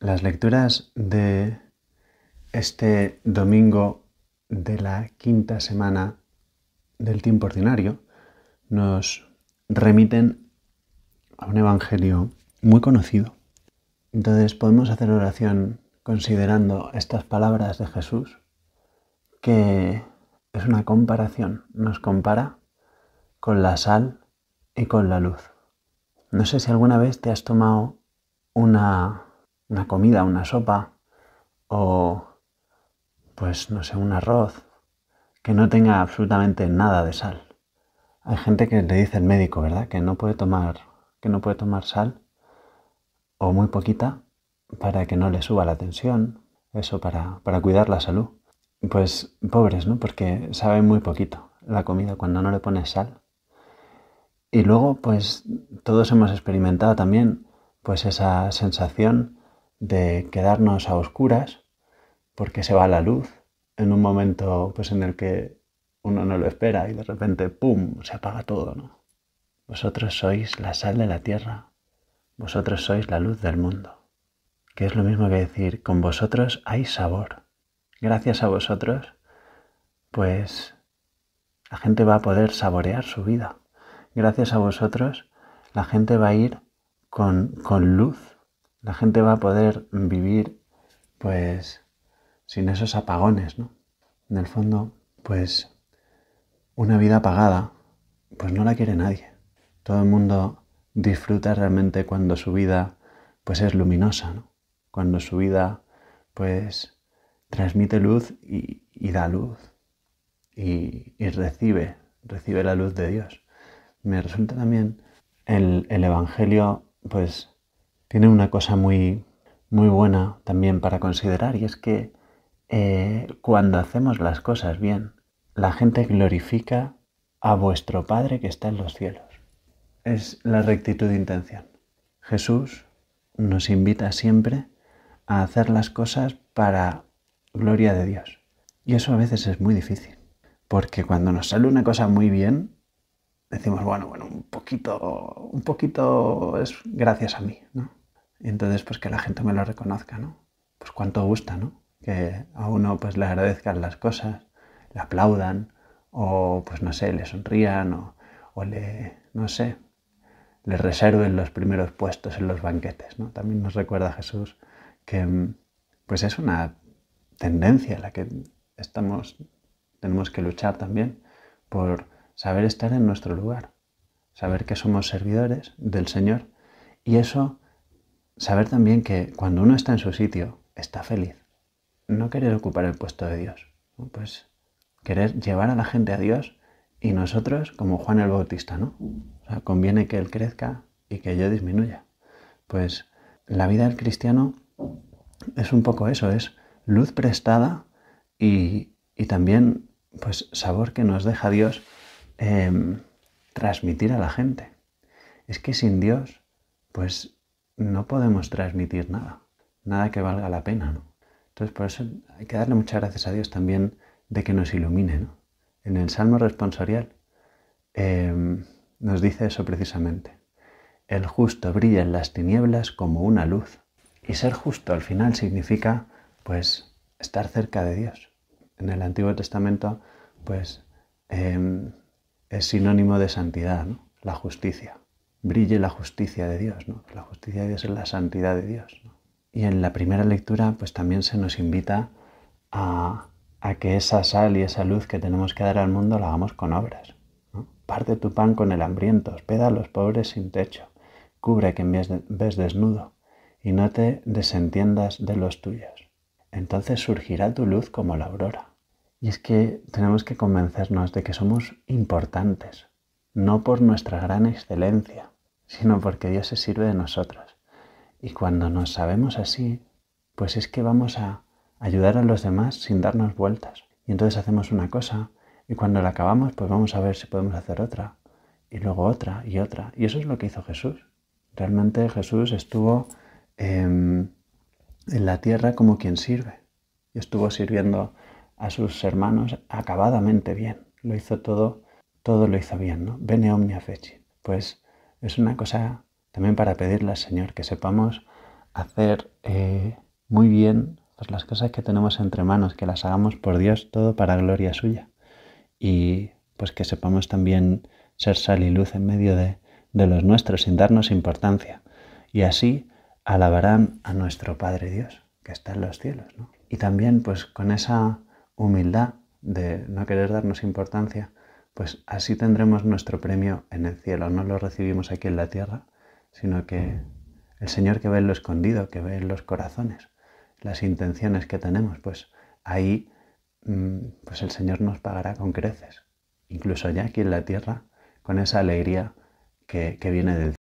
Las lecturas de este domingo de la quinta semana del tiempo ordinario nos remiten a un evangelio muy conocido. Entonces podemos hacer oración considerando estas palabras de Jesús, que es una comparación, nos compara con la sal y con la luz. No sé si alguna vez te has tomado una una comida, una sopa o pues no sé, un arroz que no tenga absolutamente nada de sal. Hay gente que le dice el médico, ¿verdad? Que no puede tomar, que no puede tomar sal o muy poquita para que no le suba la tensión, eso para, para cuidar la salud. Pues pobres, ¿no? Porque saben muy poquito la comida cuando no le pones sal. Y luego, pues todos hemos experimentado también pues esa sensación de quedarnos a oscuras porque se va la luz en un momento pues, en el que uno no lo espera y de repente, ¡pum!, se apaga todo, Vosotros sois la sal de la tierra, vosotros sois la luz del mundo, que es lo mismo que decir, con vosotros hay sabor. Gracias a vosotros, pues la gente va a poder saborear su vida. Gracias a vosotros, la gente va a ir con, con luz la gente va a poder vivir pues sin esos apagones, ¿no? En el fondo, pues una vida apagada, pues no la quiere nadie. Todo el mundo disfruta realmente cuando su vida pues es luminosa, ¿no? Cuando su vida pues transmite luz y, da luz y, recibe, recibe la luz de Dios. Me resulta también el, el Evangelio pues tiene una cosa muy, muy buena también para considerar y es que eh, cuando hacemos las cosas bien, la gente glorifica a vuestro Padre que está en los cielos. Es la rectitud de intención. Jesús nos invita siempre a hacer las cosas para gloria de Dios. Y eso a veces es muy difícil, porque cuando nos sale una cosa muy bien, decimos, bueno, bueno, un poquito, un poquito es gracias a mí, ¿no? entonces, pues que la gente me lo reconozca, ¿no? Pues cuánto gusta, ¿no? Que a uno pues le agradezcan las cosas, le aplaudan, o pues no sé, le sonrían, o, le, no sé, le reserven los primeros puestos en los banquetes, ¿no? También nos recuerda Jesús que pues es una tendencia la que estamos, tenemos que luchar también por saber estar en nuestro lugar, saber que somos servidores del Señor y eso saber también que cuando uno está en su sitio, está feliz. No querer ocupar el puesto de Dios, pues querer llevar a la gente a Dios y nosotros como Juan el Bautista, ¿no? O sea, conviene que Él crezca y que yo disminuya. Pues la vida del cristiano es un poco eso, es luz prestada y, también pues sabor que nos deja Dios em, transmitir a la gente. Es que sin Dios, pues no podemos transmitir nada, nada que valga la pena, ¿no? Entonces, por eso hay que darle muchas gracias a Dios también de que nos ilumine, En el Salmo responsorial em, nos dice eso precisamente. El justo brilla en las tinieblas como una luz. Y ser justo al final significa, pues, estar cerca de Dios. En el Antiguo Testamento, pues, em, es sinónimo de santidad, La justicia brille la justicia de Dios, La justicia de Dios es la santidad de Dios. Y en la primera lectura, pues también se nos invita a, que esa sal y esa luz que tenemos que dar al mundo la hagamos con obras. Parte tu pan con el hambriento, hospeda a los pobres sin techo, cubre a quien ves desnudo y no te desentiendas de los tuyos. Entonces surgirá tu luz como la aurora. Y es que tenemos que convencernos de que somos importantes, no por nuestra gran excelencia, sino porque Dios se sirve de nosotros. Y cuando nos sabemos así, pues es que vamos a ayudar a los demás sin darnos vueltas. Y entonces hacemos una cosa y cuando la acabamos, pues vamos a ver si podemos hacer otra. Y luego otra y otra. Y eso es lo que hizo Jesús. Realmente Jesús estuvo em, en la tierra como quien sirve. Y estuvo sirviendo a sus hermanos acabadamente bien. Lo hizo todo todo lo hizo bien, ¿no? Bene omnia feci. Pues es una cosa también para pedirle al Señor que sepamos hacer eh, muy bien pues, las cosas que tenemos entre manos, que las hagamos por Dios todo para gloria suya. Y pues que sepamos también ser sal y luz en medio de, de los nuestros sin darnos importancia. Y así alabarán a nuestro Padre Dios, que está en los cielos. ¿no? Y también pues con esa humildad de no querer darnos importancia, pues así tendremos nuestro premio en el cielo. No lo recibimos aquí en la tierra, sino que el Señor que ve en lo escondido, que ve en los corazones, las intenciones que tenemos, pues ahí mm, pues el Señor nos pagará con creces, incluso ya aquí en la tierra, con esa alegría que, que viene del